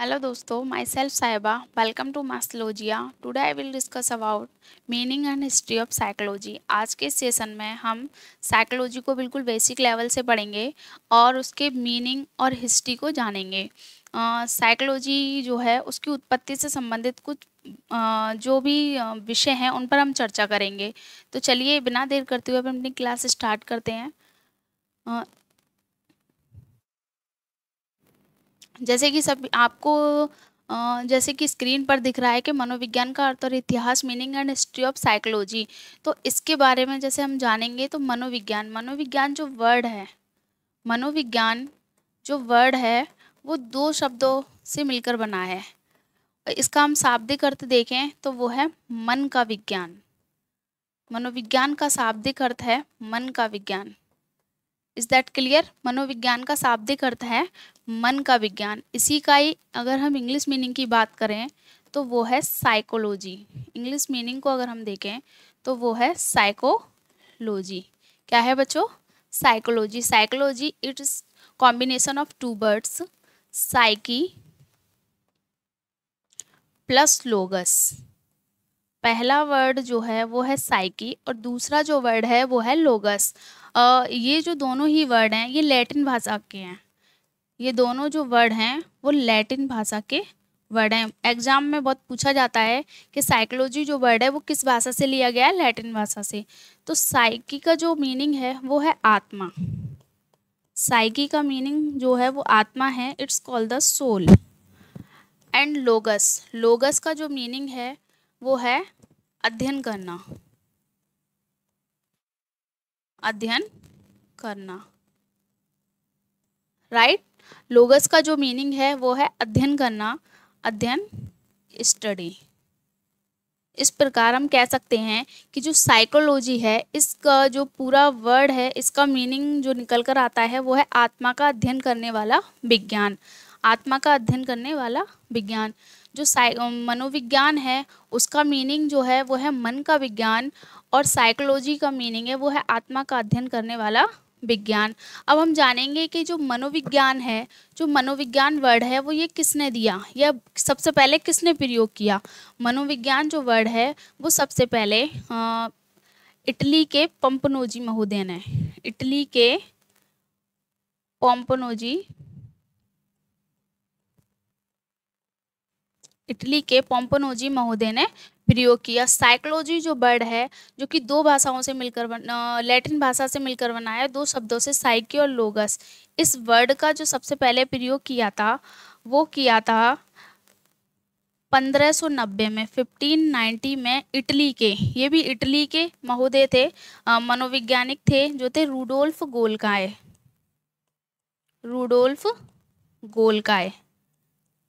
Hello दोस्तों myself Sahiba welcome to maslologia today I will discuss about meaning and history of psychology आज के session में हम psychology को बिल्कुल बेसिक लेवल से पढ़ेंगे और उसके मीनिंग और हिस्ट्री को जानेंगे साइकोलॉजी uh, जो है उसकी उत्पत्ति से संबंधित कुछ uh, जो भी विषय हैं उन पर हम चर्चा करेंगे तो चलिए बिना देर करते हुए अपनी क्लास स्टार्ट करते हैं uh, जैसे कि सब आपको जैसे कि स्क्रीन पर दिख रहा है कि मनोविज्ञान का अर्थ और इतिहास meaning and history of psychology तो इसके बारे में जैसे हम जानेंगे तो मनोविज्ञान मनोविज्ञान जो वर्ड है मनोविज्ञान जो वर्ड है वो दो शब्दों से मिलकर बना है इसका हम शाब्दिक अर्थ देखें तो वो है मन का विज्ञान मनोविज्ञान का शाब्दिक अर्थ है मन का विज्ञान इज दैट क्लियर मनोविज्ञान का शाब्दिक अर्थ है मन का विज्ञान इसी का ही अगर हम इंग्लिश मीनिंग की बात करें तो वो है साइकोलॉजी इंग्लिश मीनिंग को अगर हम देखें तो वो है साइकोलॉजी क्या है बच्चों psychology psychology it is combination of two words psyche plus logos पहला वर्ड जो है वो है साइकी और दूसरा जो वर्ड है वो है लोगस आ, ये जो दोनों ही वर्ड हैं ये लैटिन भाषा के हैं ये दोनों जो वर्ड हैं वो लैटिन भाषा के वर्ड हैं एग्जाम में बहुत पूछा जाता है कि साइकोलॉजी जो वर्ड है वो किस भाषा से लिया गया है लैटिन भाषा से तो साइकी का जो मीनिंग है वो है आत्मा साइकी का मीनिंग जो है वो आत्मा है it's called the soul and logos logos का जो मीनिंग है वो है अध्ययन करना अध्ययन करना राइट right? लोगस का जो मीनिंग है वो है अध्ययन करना अध्ययन स्टडी इस प्रकार हम कह सकते हैं कि जो साइकोलॉजी है इसका जो पूरा वर्ड है इसका मीनिंग जो निकल कर आता है वो है आत्मा का अध्ययन करने वाला विज्ञान आत्मा का अध्ययन करने वाला विज्ञान जो मनोविज्ञान है उसका मीनिंग जो है वो है मन का विज्ञान और साइकोलॉजी का मीनिंग है वो है आत्मा का अध्ययन करने वाला विज्ञान अब हम जानेंगे कि जो मनोविज्ञान है जो मनोविज्ञान वर्ड है वो ये किसने दिया या सबसे पहले किसने प्रयोग किया मनोविज्ञान जो वर्ड है वो सबसे पहले आ, इटली के पंपनोजी महोदय ने इटली के पम्पनोजी इटली के पोम्पोनोजी महोदय ने प्रयोग किया साइकोलॉजी जो वर्ड है जो कि दो भाषाओं से मिलकर बना लैटिन भाषा से मिलकर बनाया दो शब्दों से साइकी और लोगस इस वर्ड का जो सबसे पहले प्रयोग किया था वो किया था 1590 में 1590 में इटली के ये भी इटली के महोदय थे मनोवैज्ञानिक थे जो थे रूडोल्फ गोलकाय रूडोल्फ गोलकाय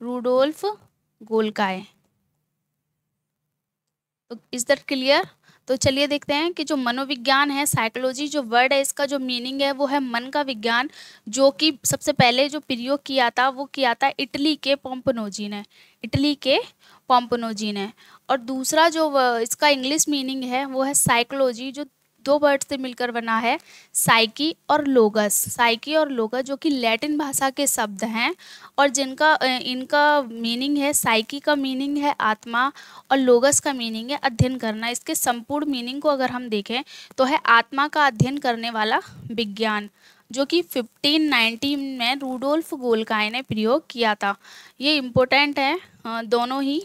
रूडोल्फ गोलकाय तो इज दैट क्लियर तो चलिए देखते हैं कि जो मनोविज्ञान है साइकोलॉजी जो वर्ड है इसका जो मीनिंग है वो है मन का विज्ञान जो कि सबसे पहले जो प्रयोग किया था वो किया था इटली के पॉम्पनोजी ने इटली के पॉम्पनोजी ने और दूसरा जो इसका इंग्लिश मीनिंग है वो है साइकोलॉजी जो दो वर्ड से मिलकर बना है साइकी और लोगस साइकी और लोगस जो कि लैटिन भाषा के शब्द हैं और जिनका इनका मीनिंग है साइकी का मीनिंग है आत्मा और लोगस का मीनिंग है अध्ययन करना इसके संपूर्ण मीनिंग को अगर हम देखें तो है आत्मा का अध्ययन करने वाला विज्ञान जो कि 1590 में रूडोल्फ गोलकाय ने प्रयोग किया था ये इम्पोर्टेंट है दोनों ही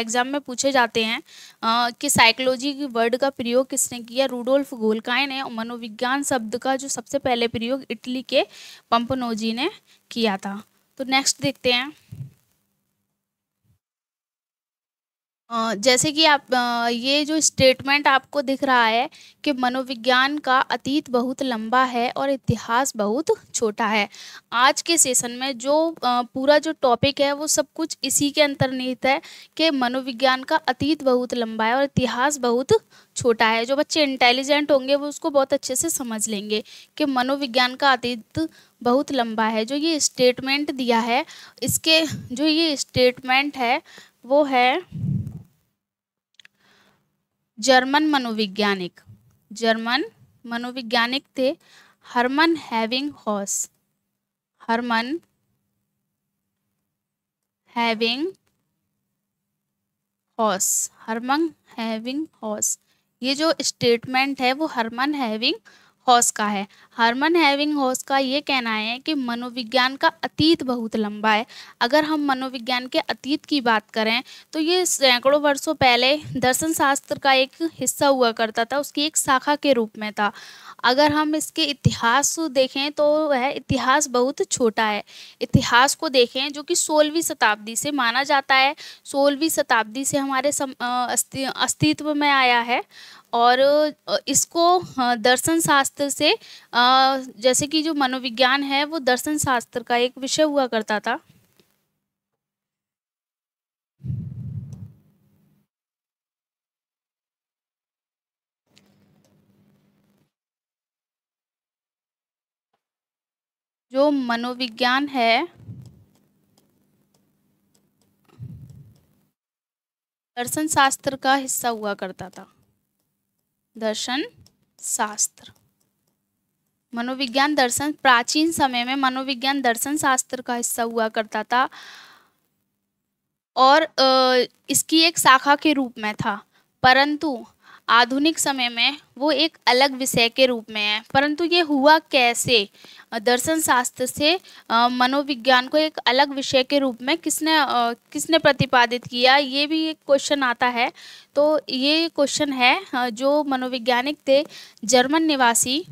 एग्ज़ाम में पूछे जाते हैं कि साइकोलॉजी की वर्ड का प्रयोग किसने किया रूडोल्फ गोलकाय ने मनोविज्ञान शब्द का जो सबसे पहले प्रयोग इटली के पंपनोजी ने किया था तो नेक्स्ट देखते हैं जैसे कि आप ये जो स्टेटमेंट आपको दिख रहा है कि मनोविज्ञान का अतीत बहुत लंबा है और इतिहास बहुत छोटा है आज के सेशन में जो पूरा जो टॉपिक है वो सब कुछ इसी के अंतर्निहित है कि मनोविज्ञान का अतीत बहुत लंबा है और इतिहास बहुत छोटा है जो बच्चे इंटेलिजेंट होंगे वो उसको बहुत अच्छे से समझ लेंगे कि मनोविज्ञान का अतीत बहुत लंबा है जो ये स्टेटमेंट दिया है इसके जो ये स्टेटमेंट है वो है जर्मन मनोविज्ञानिक जर्मन मनोविज्ञानिक थे Harman having house Harman having house Harman having house ये जो स्टेटमेंट है वो हरमन हैविंग हॉस का है हरमन हैविंग हॉस का ये कहना है कि मनोविज्ञान का अतीत बहुत लंबा है अगर हम मनोविज्ञान के अतीत की बात करें तो ये सैकड़ों वर्षों पहले दर्शन शास्त्र का एक हिस्सा हुआ करता था उसकी एक शाखा के रूप में था अगर हम इसके इतिहास देखें तो वह इतिहास बहुत छोटा है इतिहास को देखें जो कि सोलहवीं शताब्दी से माना जाता है सोलहवीं शताब्दी से हमारे सम, अस्ति, अस्तित्व में आया है और इसको दर्शन शास्त्र से जैसे कि जो मनोविज्ञान है वो दर्शन शास्त्र का एक विषय हुआ करता था जो मनोविज्ञान है दर्शन शास्त्र का हिस्सा हुआ करता था दर्शन शास्त्र मनोविज्ञान दर्शन प्राचीन समय में मनोविज्ञान दर्शन शास्त्र का हिस्सा हुआ करता था और इसकी एक शाखा के रूप में था परंतु आधुनिक समय में वो एक अलग विषय के रूप में है परंतु ये हुआ कैसे दर्शन शास्त्र से मनोविज्ञान को एक अलग विषय के रूप में किसने किसने प्रतिपादित किया ये भी एक क्वेश्चन आता है तो ये क्वेश्चन है जो मनोविज्ञानिक थे जर्मन निवासी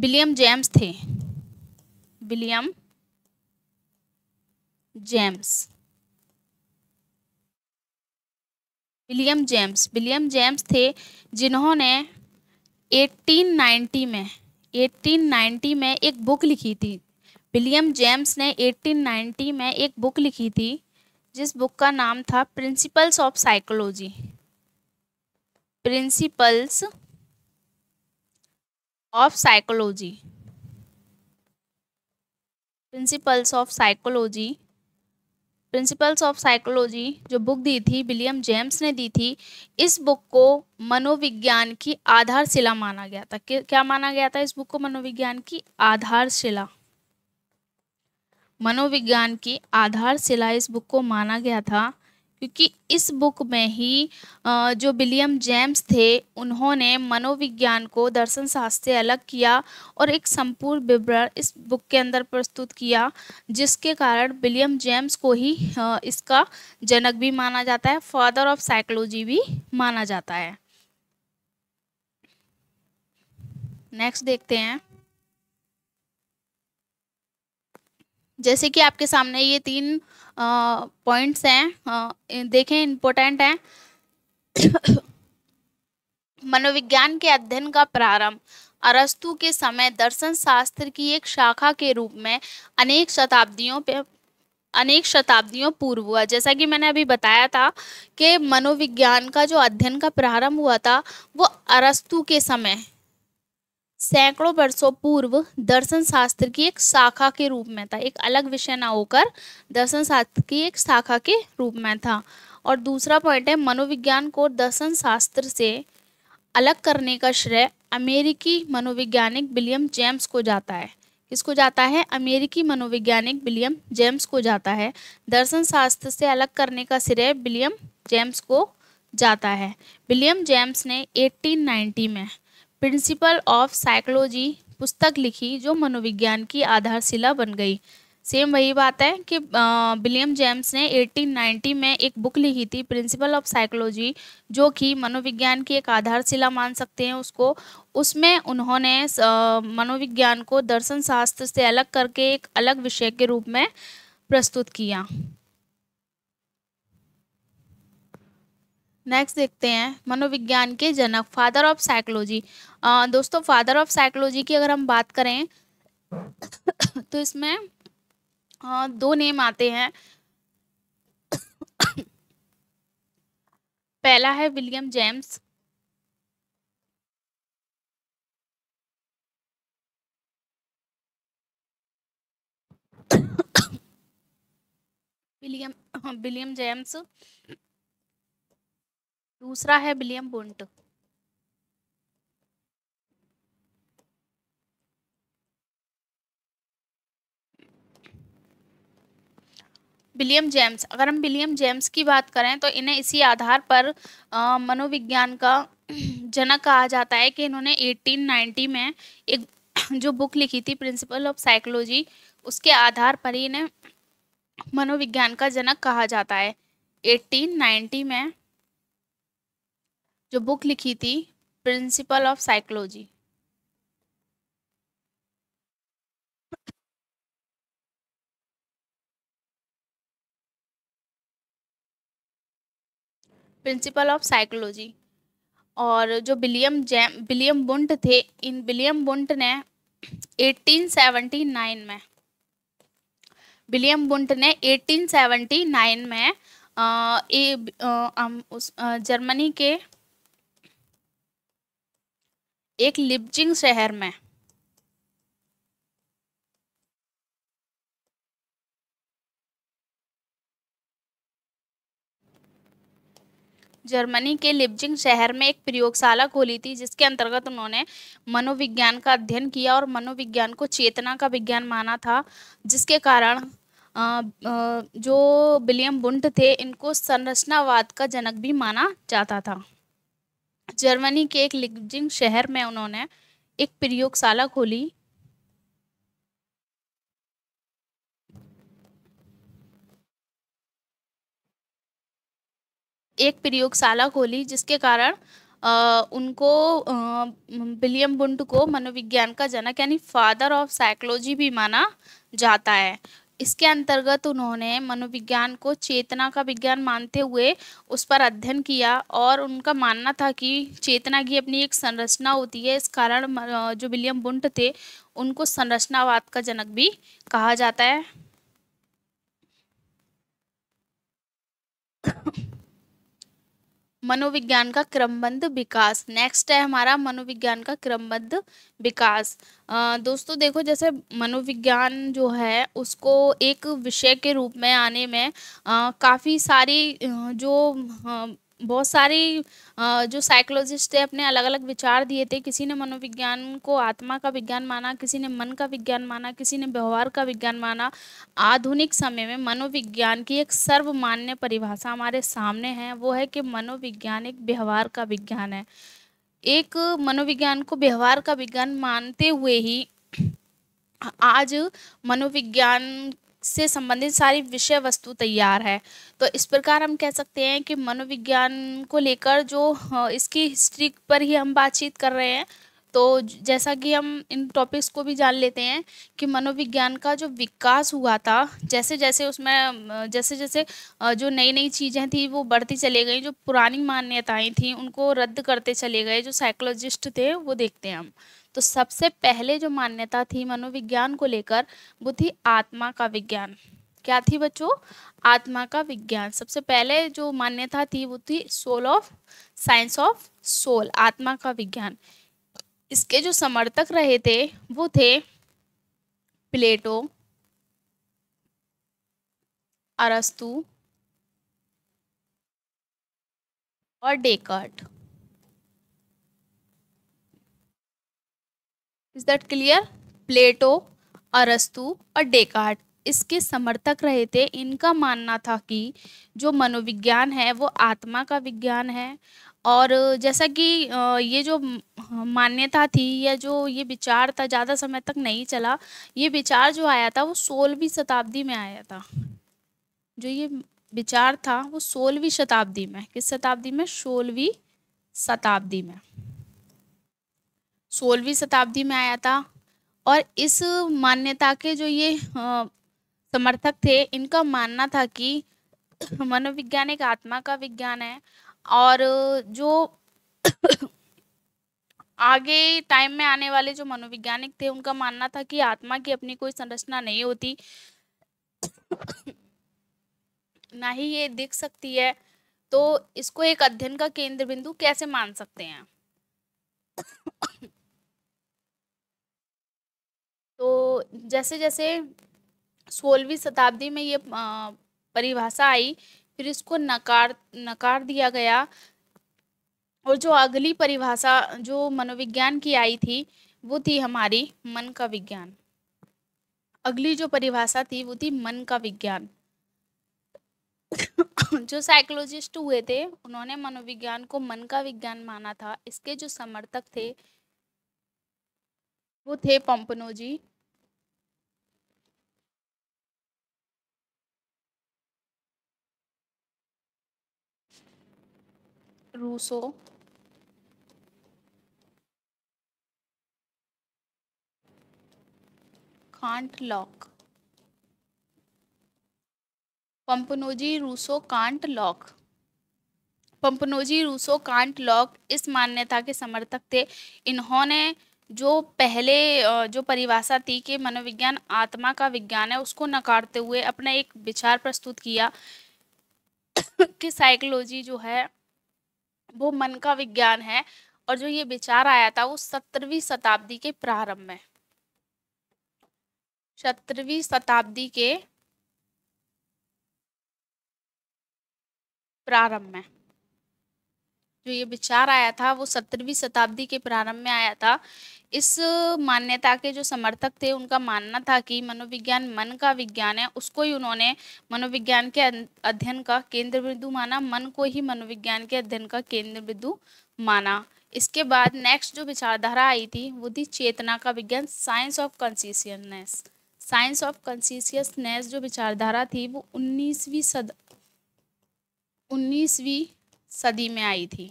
विलियम जेम्स थे William James William James William James थे जिन्होंने 1890 में 1890 में एक बुक लिखी थी विलियम जेम्स ने 1890 में एक बुक लिखी थी जिस बुक का नाम था principles of psychology principles of psychology principles of psychology principles of psychology जो बुक दी थी विलियम जेम्स ने दी थी इस बुक को मनोविज्ञान की आधारशिला माना गया था क्या माना गया था इस बुक को मनोविज्ञान की आधारशिला मनोविज्ञान की आधारशिला इस बुक को माना गया था क्योंकि इस बुक में ही जो विलियम जेम्स थे उन्होंने मनोविज्ञान को दर्शन शास्त्र से अलग किया और एक संपूर्ण विवरण इस बुक के अंदर प्रस्तुत किया जिसके कारण विलियम जेम्स को ही इसका जनक भी माना जाता है फादर ऑफ साइकोलॉजी भी माना जाता है नेक्स्ट देखते हैं जैसे कि आपके सामने ये तीन पॉइंट्स हैं देखें इम्पोर्टेंट हैं मनोविज्ञान के अध्ययन का प्रारंभ अरस्तु के समय दर्शन शास्त्र की एक शाखा के रूप में अनेक शताब्दियों पे अनेक शताब्दियों पूर्व हुआ जैसा कि मैंने अभी बताया था कि मनोविज्ञान का जो अध्ययन का प्रारंभ हुआ था वो अरस्तु के समय सैकड़ों वर्षों पूर्व दर्शन शास्त्र की एक शाखा के रूप में था एक अलग विषय ना होकर दर्शन शास्त्र की एक शाखा के रूप में था और दूसरा पॉइंट है मनोविज्ञान को दर्शन शास्त्र से अलग करने का श्रेय अमेरिकी मनोविज्ञानिक विलियम जेम्स को जाता है किसको जाता है अमेरिकी मनोविज्ञानिक विलियम जेम्स को जाता है दर्शन शास्त्र से अलग करने का श्रेय विलियम जेम्स को जाता है विलियम जेम्स ने 1890 में प्रिंसिपल ऑफ साइकोलॉजी पुस्तक लिखी जो मनोविज्ञान की आधारशिला बन गई सेम वही बात है कि विलियम जेम्स ने 1890 में एक बुक लिखी थी प्रिंसिपल ऑफ साइकोलॉजी जो कि मनोविज्ञान की एक आधारशिला मान सकते हैं उसको उसमें उन्होंने मनोविज्ञान को दर्शन शास्त्र से अलग करके एक अलग विषय के रूप में प्रस्तुत किया नेक्स्ट देखते हैं मनोविज्ञान के जनक फादर ऑफ साइकोलॉजी दोस्तों फादर ऑफ साइकोलॉजी की अगर हम बात करें तो इसमें आ, दो नेम आते हैं पहला है William James William William James दूसरा है विलियम बुंट विलियम जेम्स अगर हम विलियम जेम्स की बात करें तो इन्हें इसी आधार पर मनोविज्ञान का जनक कहा जाता है कि इन्होंने 1890 में एक जो बुक लिखी थी प्रिंसिपल ऑफ साइकोलॉजी उसके आधार पर ही इन्हें मनोविज्ञान का जनक कहा जाता है 1890 में जो बुक लिखी थी principle of psychology principle of psychology और जो विलियम जैम विलियम बुंट थे इन विलियम बुंट ने 1879 में विलियम बुंट ने 1879 में आ, ए, आ, उस, आ, जर्मनी के एक लिपजिंग शहर में जर्मनी के लिपजिंग शहर में एक प्रयोगशाला खोली थी जिसके अंतर्गत उन्होंने मनोविज्ञान का अध्ययन किया और मनोविज्ञान को चेतना का विज्ञान माना था जिसके कारण जो विलियम बुंट थे इनको संरचनावाद का जनक भी माना जाता था जर्मनी के एक लिगजिंग शहर में उन्होंने एक प्रयोगशाला खोली एक प्रयोगशाला खोली जिसके कारण उनको विलियम बुंड को मनोविज्ञान का जनक यानी फादर ऑफ साइकोलॉजी भी माना जाता है इसके अंतर्गत उन्होंने मनोविज्ञान को चेतना का विज्ञान मानते हुए उस पर अध्ययन किया और उनका मानना था कि चेतना की अपनी एक संरचना होती है इस कारण जो विलियम बुंट थे उनको संरचनावाद का जनक भी कहा जाता है मनोविज्ञान का क्रमबद्ध विकास नेक्स्ट है हमारा मनोविज्ञान का क्रमबद्ध विकास दोस्तों देखो जैसे मनोविज्ञान जो है उसको एक विषय के रूप में आने में काफ़ी सारी जो बहुत सारी जो साइकोलॉजिस्ट थे अपने अलग अलग विचार दिए थे किसी ने मनोविज्ञान को आत्मा का विज्ञान माना किसी ने मन का विज्ञान माना किसी ने व्यवहार का विज्ञान माना आधुनिक समय में मनोविज्ञान की एक सर्वमान्य परिभाषा हमारे सामने है वो है कि मनोविज्ञान एक व्यवहार का विज्ञान है एक मनोविज्ञान को व्यवहार का विज्ञान मानते हुए ही आज मनोविज्ञान से संबंधित सारी विषय वस्तु तैयार है तो इस प्रकार हम कह सकते हैं कि मनोविज्ञान को लेकर जो हाँ, इसकी हिस्ट्री पर ही हम बातचीत कर रहे हैं तो जैसा कि हम इन टॉपिक्स को भी जान लेते हैं कि मनोविज्ञान का जो विकास हुआ था जैसे जैसे उसमें जैसे जैसे जो नई नई चीज़ें थी वो बढ़ती चली गई जो पुरानी मान्यताएं थी उनको रद्द करते चले गए जो साइकोलॉजिस्ट थे वो देखते हैं हम तो सबसे पहले जो मान्यता थी मनोविज्ञान को लेकर वो थी आत्मा का विज्ञान क्या थी बच्चों आत्मा का विज्ञान सबसे पहले जो मान्यता थी वो थी soul of science of soul आत्मा का विज्ञान इसके जो समर्थक रहे थे वो थे प्लेटो अरस्तु और Descartes is that clear Plato अरस्तु और डेकार्ट इसके समर्थक रहे थे इनका मानना था कि जो मनोविज्ञान है वो आत्मा का विज्ञान है और जैसा कि ये जो मान्यता थी या जो ये विचार था ज़्यादा समय तक नहीं चला ये विचार जो आया था वो सोलहवीं शताब्दी में आया था जो ये विचार था वो सोलहवीं शताब्दी में किस शताब्दी में सोलहवीं शताब्दी में सोलहवीं शताब्दी में आया था और इस मान्यता के जो ये समर्थक थे इनका मानना था कि मनोविज्ञान एक आत्मा का विज्ञान है और जो आगे टाइम में आने वाले जो मनोविज्ञानिक थे उनका मानना था कि आत्मा की अपनी कोई संरचना नहीं होती ना ही ये दिख सकती है तो इसको एक अध्ययन का केंद्र बिंदु कैसे मान सकते हैं तो जैसे जैसे सोलहवीं शताब्दी में ये परिभाषा आई फिर इसको नकार नकार दिया गया और जो अगली परिभाषा जो मनोविज्ञान की आई थी वो थी हमारी मन का विज्ञान अगली जो परिभाषा थी वो थी मन का विज्ञान जो साइकोलॉजिस्ट हुए थे उन्होंने मनोविज्ञान को मन का विज्ञान माना था इसके जो समर्थक थे वो थे पंपनोजी रूसो कांट लॉक पंपनोजी रूसो कांट लॉक पंपनोजी रूसो कांट लॉक इस मान्यता के समर्थक थे इन्होंने जो पहले जो परिभाषा थी कि मनोविज्ञान आत्मा का विज्ञान है उसको नकारते हुए अपना एक विचार प्रस्तुत किया कि साइकोलॉजी जो है वो मन का विज्ञान है और जो ये विचार आया था वो सत्रहवीं शताब्दी के प्रारंभ में सत्रहवीं शताब्दी के प्रारंभ में जो ये विचार आया था वो सत्रहवीं शताब्दी के प्रारंभ में आया था इस मान्यता के जो समर्थक थे उनका मानना था कि मनोविज्ञान मन का विज्ञान है उसको ही उन्होंने मनोविज्ञान के अध्ययन का केंद्र बिंदु माना मन को ही मनोविज्ञान के अध्ययन का केंद्र बिंदु माना इसके बाद नेक्स्ट जो विचारधारा आई थी वो थी चेतना का विज्ञान science of consciousness science of consciousness जो विचारधारा थी वो उन्नीसवीं सद उन्नीसवीं सदी में आई थी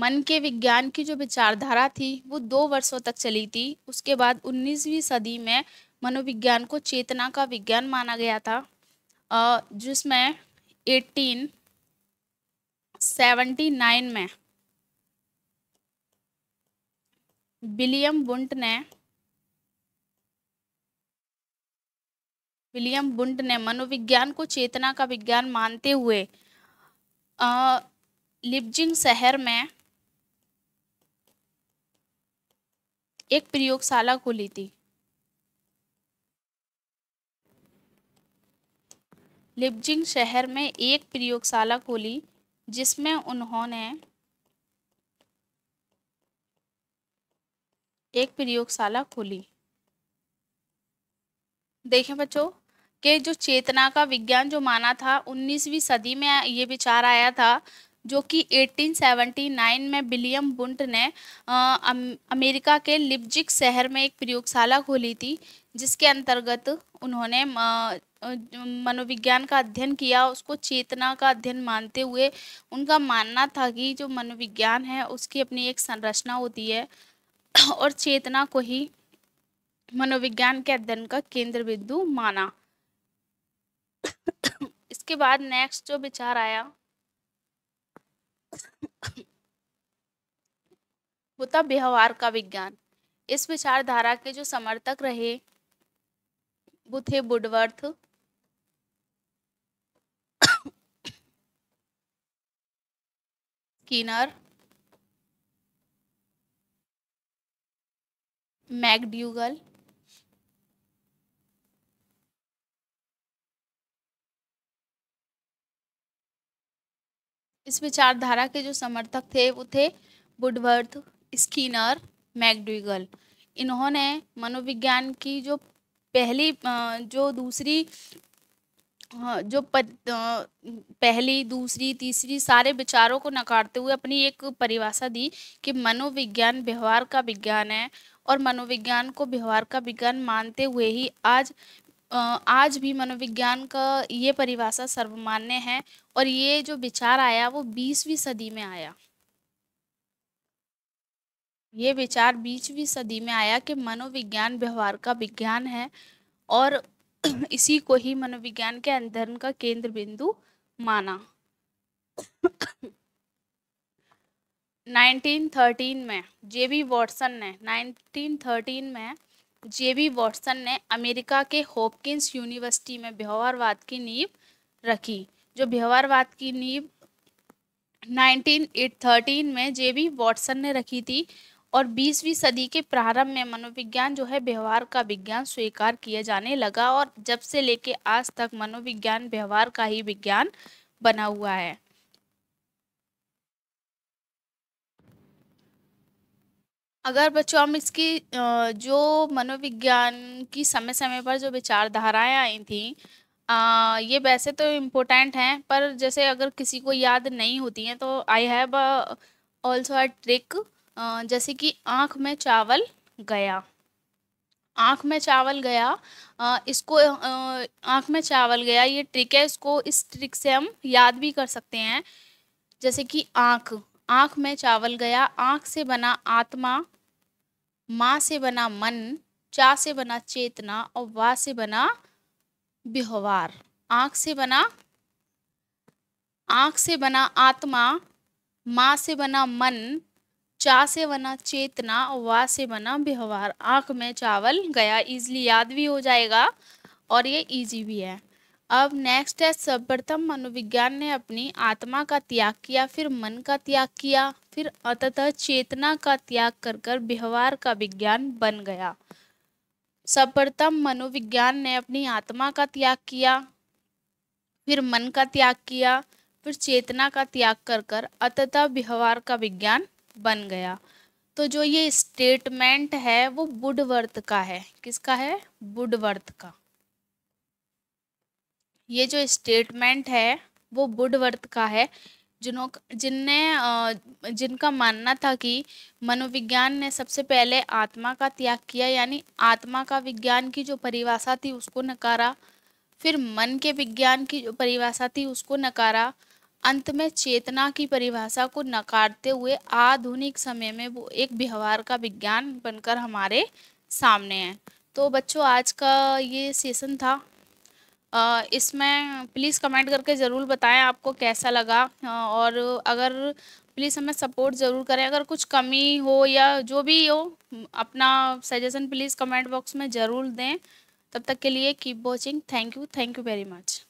मन के विज्ञान की जो विचारधारा थी वो दो वर्षों तक चली थी उसके बाद 19वीं सदी में मनोविज्ञान को चेतना का विज्ञान माना गया था जिसमें 1879 में विलियम बुंट ने विलियम बुंट ने मनोविज्ञान को चेतना का विज्ञान मानते हुए लिपजिंग शहर में एक प्रयोगशाला खोली थी लिपजिंग शहर में एक प्रयोगशाला खोली जिसमें उन्होंने एक प्रयोगशाला खोली देखें बच्चों के जो चेतना का विज्ञान जो माना था 19वीं सदी में ये विचार आया था जो कि 1879 में विलियम बुंट ने आ, अमेरिका के लिप्जिक शहर में एक प्रयोगशाला खोली थी जिसके अंतर्गत उन्होंने मनोविज्ञान का अध्ययन किया उसको चेतना का अध्ययन मानते हुए उनका मानना था कि जो मनोविज्ञान है उसकी अपनी एक संरचना होती है और चेतना को ही मनोविज्ञान के अध्ययन का केंद्र बिंदु माना इसके बाद नेक्स्ट जो विचार आया वो था व्यवहार का विज्ञान इस विचारधारा के जो समर्थक रहे वो थे बुडवर्थ किनर मैकड्यूगल इस विचारधारा के जो समर्थक थे वो थे बुडवर्थ स्कीनर मैकडुगल इन्होंने मनोविज्ञान की जो पहली जो दूसरी जो पहली दूसरी तीसरी सारे विचारों को नकारते हुए अपनी एक परिभाषा दी कि मनोविज्ञान व्यवहार का विज्ञान है और मनोविज्ञान को व्यवहार का विज्ञान मानते हुए ही आज आज भी मनोविज्ञान का ये परिभाषा सर्वमान्य है और ये जो विचार आया वो बीसवीं सदी में आया ये विचार बीसवीं सदी में आया कि मनोविज्ञान व्यवहार का विज्ञान है और इसी को ही मनोविज्ञान के अध्ययन का केंद्र बिंदु माना 1913 में जेबी वॉटसन ने 1913 में जेबी वॉटसन ने अमेरिका के होपकिंस यूनिवर्सिटी में व्यवहारवाद की नींव रखी जो व्यवहारवाद की नींव 1913 में जेबी वॉटसन ने रखी थी और 20वीं सदी के प्रारंभ में मनोविज्ञान जो है व्यवहार का विज्ञान स्वीकार किया जाने लगा और जब से लेके आज तक मनोविज्ञान व्यवहार का ही विज्ञान बना हुआ है अगर बच्चों हम इसकी जो मनोविज्ञान की समय समय पर जो विचारधाराएं आई थी आ, ये वैसे तो इम्पोर्टेंट हैं पर जैसे अगर किसी को याद नहीं होती हैं तो I have also a trick जैसे कि आँख में चावल गया आँख में चावल गया आ, इसको आँख में चावल गया ये ट्रिक है इसको इस ट्रिक से हम याद भी कर सकते हैं जैसे कि आँख आँख में चावल गया आँख से बना आत्मा माँ से बना मन चा से बना चेतना और वा से बना व्यवहार आँख से बना आँख से बना आत्मा माँ से बना मन चा से बना चेतना और वा से बना व्यवहार आँख में चावल गया इजली याद भी हो जाएगा और ये इजी भी है अब नेक्स्ट है सर्वप्रथम मनोविज्ञान ने अपनी आत्मा का त्याग किया फिर मन का त्याग किया फिर अतः चेतना का त्याग कर कर व्यवहार का विज्ञान बन गया सर्वप्रथम मनोविज्ञान ने अपनी आत्मा का त्याग किया फिर मन का त्याग किया फिर चेतना का त्याग कर कर अतः व्यवहार का विज्ञान बन गया तो जो ये स्टेटमेंट है वो बुढ़वर्त का है किसका है बुढ़वर्त का ये जो स्टेटमेंट है वो बुडवर्थ का है जिन्हों जिनने जिनका मानना था कि मनोविज्ञान ने सबसे पहले आत्मा का त्याग किया यानी आत्मा का विज्ञान की जो परिभाषा थी उसको नकारा फिर मन के विज्ञान की जो परिभाषा थी उसको नकारा अंत में चेतना की परिभाषा को नकारते हुए आधुनिक समय में वो एक व्यवहार का विज्ञान बनकर हमारे सामने है तो बच्चों आज का ये सेशन था इसमें प्लीज़ कमेंट करके ज़रूर बताएं आपको कैसा लगा और अगर प्लीज़ हमें सपोर्ट ज़रूर करें अगर कुछ कमी हो या जो भी हो अपना सजेशन प्लीज़ कमेंट बॉक्स में ज़रूर दें तब तक के लिए keep watching thank you thank you very much